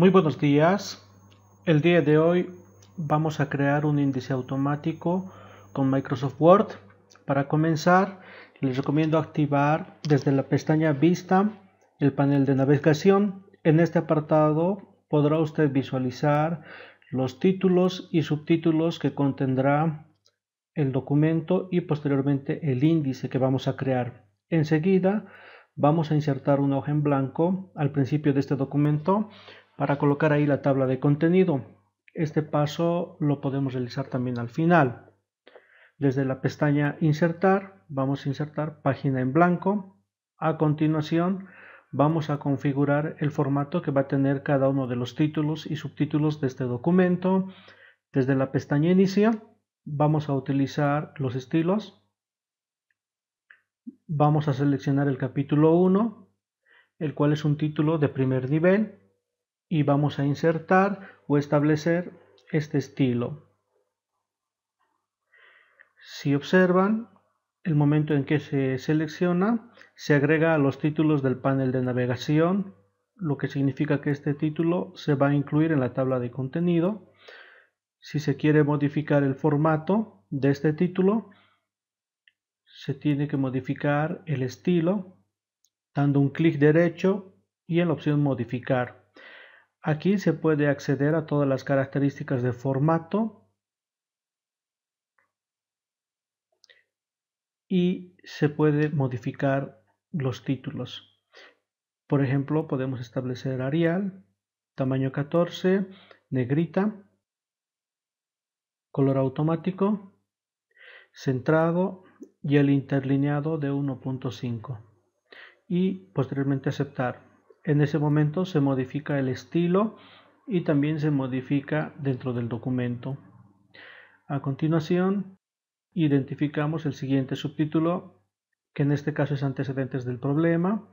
Muy buenos días. El día de hoy vamos a crear un índice automático con Microsoft Word. Para comenzar, les recomiendo activar desde la pestaña Vista el panel de navegación. En este apartado podrá usted visualizar los títulos y subtítulos que contendrá el documento y posteriormente el índice que vamos a crear. Enseguida vamos a insertar una hoja en blanco al principio de este documento para colocar ahí la tabla de contenido. Este paso lo podemos realizar también al final. Desde la pestaña insertar vamos a insertar página en blanco. A continuación vamos a configurar el formato que va a tener cada uno de los títulos y subtítulos de este documento. Desde la pestaña Inicio, vamos a utilizar los estilos. Vamos a seleccionar el capítulo 1, el cual es un título de primer nivel y vamos a insertar o establecer este estilo. Si observan, el momento en que se selecciona se agrega a los títulos del panel de navegación, lo que significa que este título se va a incluir en la tabla de contenido. Si se quiere modificar el formato de este título, se tiene que modificar el estilo dando un clic derecho y en la opción modificar. Aquí se puede acceder a todas las características de formato y se puede modificar los títulos. Por ejemplo, podemos establecer Arial, tamaño 14, negrita, color automático, centrado y el interlineado de 1.5 y posteriormente aceptar. En ese momento se modifica el estilo y también se modifica dentro del documento. A continuación, identificamos el siguiente subtítulo, que en este caso es antecedentes del problema.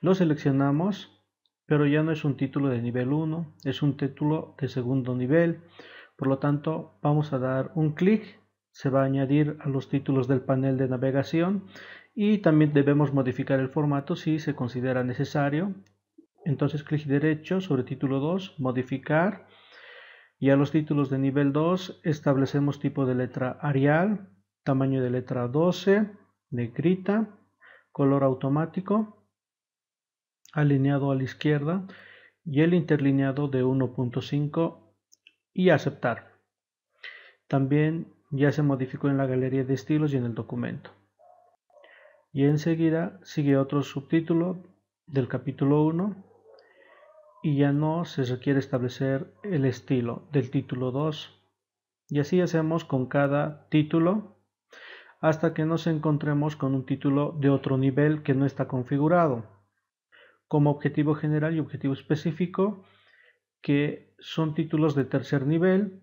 Lo seleccionamos, pero ya no es un título de nivel 1, es un título de segundo nivel. Por lo tanto, vamos a dar un clic, se va a añadir a los títulos del panel de navegación y también debemos modificar el formato si se considera necesario. Entonces clic derecho sobre título 2, modificar. Y a los títulos de nivel 2 establecemos tipo de letra Arial, tamaño de letra 12, negrita, color automático, alineado a la izquierda y el interlineado de 1.5 y aceptar. También ya se modificó en la galería de estilos y en el documento y enseguida sigue otro subtítulo del capítulo 1 y ya no se requiere establecer el estilo del título 2. Y así hacemos con cada título hasta que nos encontremos con un título de otro nivel que no está configurado, como objetivo general y objetivo específico, que son títulos de tercer nivel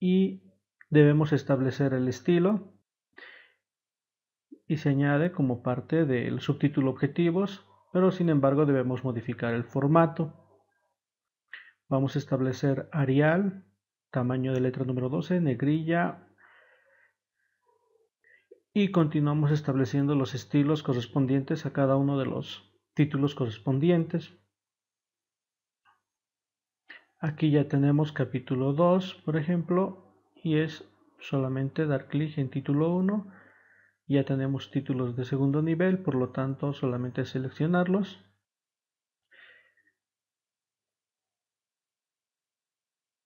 y debemos establecer el estilo y se añade como parte del subtítulo objetivos, pero sin embargo debemos modificar el formato. Vamos a establecer Arial, tamaño de letra número 12, negrilla, y continuamos estableciendo los estilos correspondientes a cada uno de los títulos correspondientes. Aquí ya tenemos capítulo 2, por ejemplo, y es solamente dar clic en título 1 ya tenemos títulos de segundo nivel, por lo tanto solamente seleccionarlos.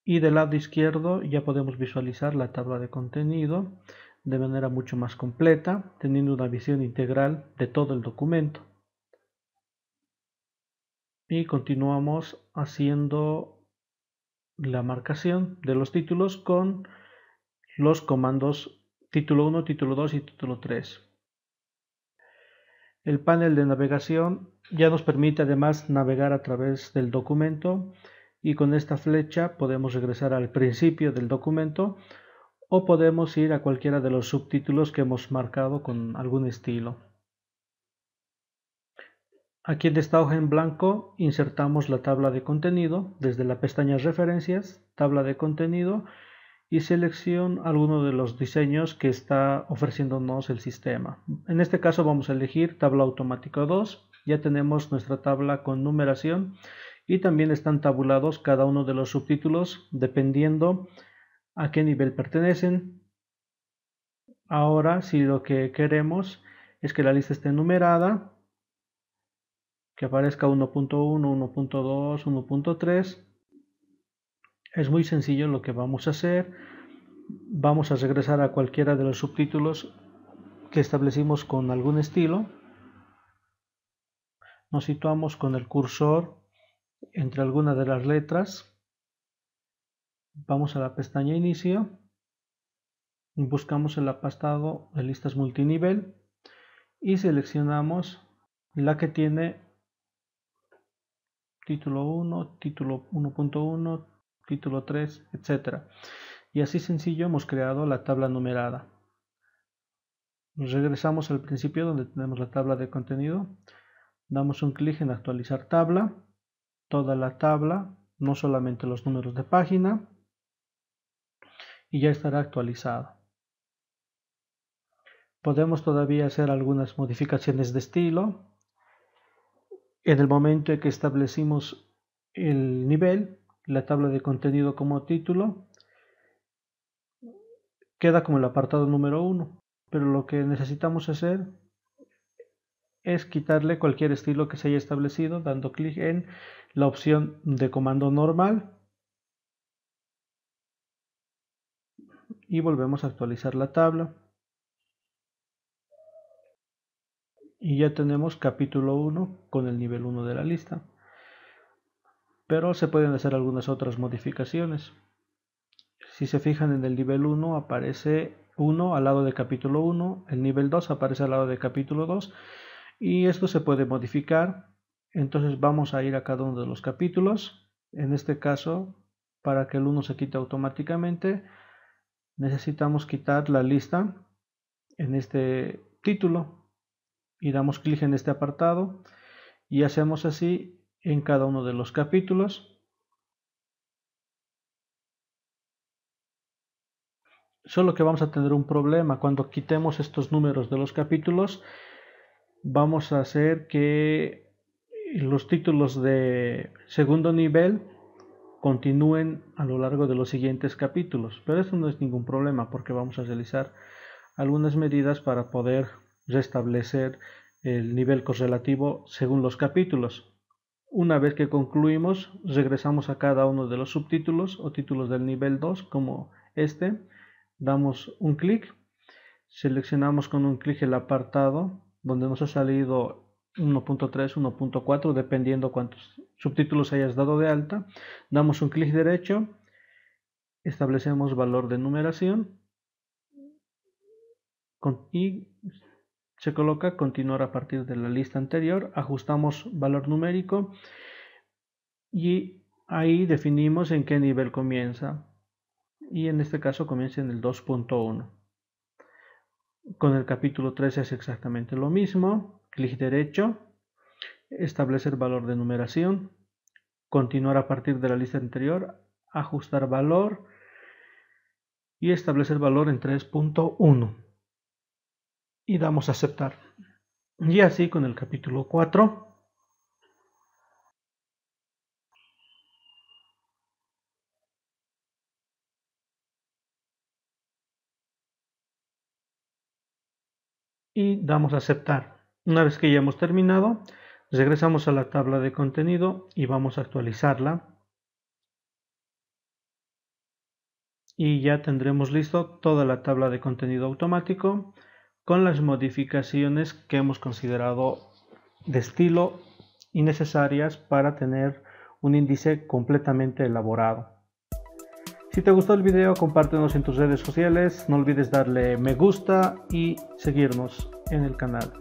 Y del lado izquierdo ya podemos visualizar la tabla de contenido de manera mucho más completa, teniendo una visión integral de todo el documento. Y continuamos haciendo la marcación de los títulos con los comandos título 1, título 2 y título 3. El panel de navegación ya nos permite además navegar a través del documento y con esta flecha podemos regresar al principio del documento o podemos ir a cualquiera de los subtítulos que hemos marcado con algún estilo. Aquí en esta hoja en blanco insertamos la tabla de contenido desde la pestaña referencias, tabla de contenido y selección alguno de los diseños que está ofreciéndonos el sistema. En este caso vamos a elegir tabla automático 2. Ya tenemos nuestra tabla con numeración y también están tabulados cada uno de los subtítulos dependiendo a qué nivel pertenecen. Ahora, si lo que queremos es que la lista esté numerada, que aparezca 1.1, 1.2, 1.3, es muy sencillo lo que vamos a hacer. Vamos a regresar a cualquiera de los subtítulos que establecimos con algún estilo. Nos situamos con el cursor entre alguna de las letras. Vamos a la pestaña Inicio. buscamos el apartado de listas multinivel y seleccionamos la que tiene título 1, título 1.1, título 3, etcétera Y así sencillo hemos creado la tabla numerada. regresamos al principio donde tenemos la tabla de contenido. Damos un clic en actualizar tabla. Toda la tabla, no solamente los números de página. Y ya estará actualizado Podemos todavía hacer algunas modificaciones de estilo. En el momento en que establecimos el nivel, la tabla de contenido como título queda como el apartado número 1 pero lo que necesitamos hacer es quitarle cualquier estilo que se haya establecido dando clic en la opción de comando normal y volvemos a actualizar la tabla y ya tenemos capítulo 1 con el nivel 1 de la lista pero se pueden hacer algunas otras modificaciones. Si se fijan en el nivel 1 aparece 1 al lado de capítulo 1, el nivel 2 aparece al lado de capítulo 2 y esto se puede modificar. Entonces vamos a ir a cada uno de los capítulos. En este caso, para que el 1 se quite automáticamente, necesitamos quitar la lista en este título y damos clic en este apartado y hacemos así en cada uno de los capítulos. Solo que vamos a tener un problema. Cuando quitemos estos números de los capítulos, vamos a hacer que los títulos de segundo nivel continúen a lo largo de los siguientes capítulos. Pero eso no es ningún problema porque vamos a realizar algunas medidas para poder restablecer el nivel correlativo según los capítulos. Una vez que concluimos, regresamos a cada uno de los subtítulos o títulos del nivel 2 como este. Damos un clic, seleccionamos con un clic el apartado donde nos ha salido 1.3, 1.4, dependiendo cuántos subtítulos hayas dado de alta. Damos un clic derecho, establecemos valor de numeración y se coloca continuar a partir de la lista anterior, ajustamos valor numérico y ahí definimos en qué nivel comienza y en este caso comienza en el 2.1. Con el capítulo 13 es exactamente lo mismo, clic derecho, establecer valor de numeración, continuar a partir de la lista anterior, ajustar valor y establecer valor en 3.1 y damos a aceptar. Y así con el capítulo 4. Y damos a aceptar. Una vez que ya hemos terminado, regresamos a la tabla de contenido y vamos a actualizarla. Y ya tendremos listo toda la tabla de contenido automático con las modificaciones que hemos considerado de estilo y necesarias para tener un índice completamente elaborado. Si te gustó el video, compártenos en tus redes sociales, no olvides darle me gusta y seguirnos en el canal.